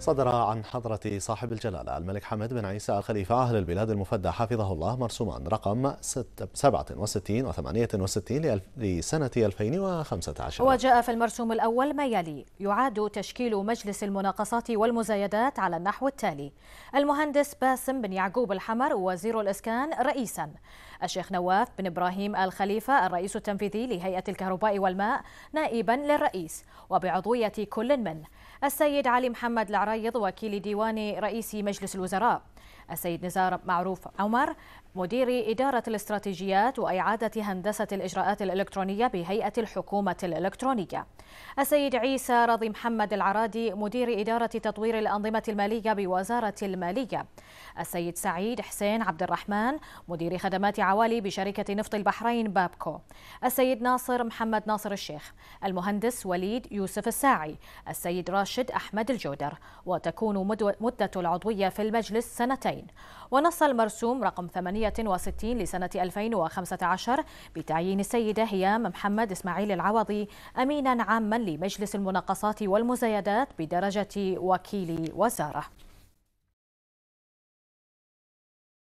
صدر عن حضرة صاحب الجلالة الملك حمد بن عيسى الخليفة أهل البلاد المفدى حفظه الله مرسوما رقم 67 و 68 لسنة 2015 وجاء في المرسوم الأول ما يلي يعاد تشكيل مجلس المناقصات والمزايدات على النحو التالي المهندس باسم بن يعقوب الحمر وزير الإسكان رئيسا الشيخ نواف بن إبراهيم الخليفة الرئيس التنفيذي لهيئة الكهرباء والماء نائبا للرئيس وبعضوية كل منه السيد علي محمد العريض وكيل ديوان رئيس مجلس الوزراء السيد نزار معروف عمر مدير إدارة الاستراتيجيات وإعادة هندسة الإجراءات الإلكترونية بهيئة الحكومة الإلكترونية السيد عيسى رضي محمد العرادي مدير إدارة تطوير الأنظمة المالية بوزارة المالية السيد سعيد حسين عبد الرحمن مدير خدمات عوالي بشركة نفط البحرين بابكو السيد ناصر محمد ناصر الشيخ المهندس وليد يوسف الساعي السيد راشد أحمد الجودر وتكون مدة العضوية في المجلس سنتين ونص المرسوم رقم 68 لسنة 2015 بتعيين السيدة هيام محمد إسماعيل العوضي أمينا عاما لمجلس المناقصات والمزايدات بدرجة وكيل وزارة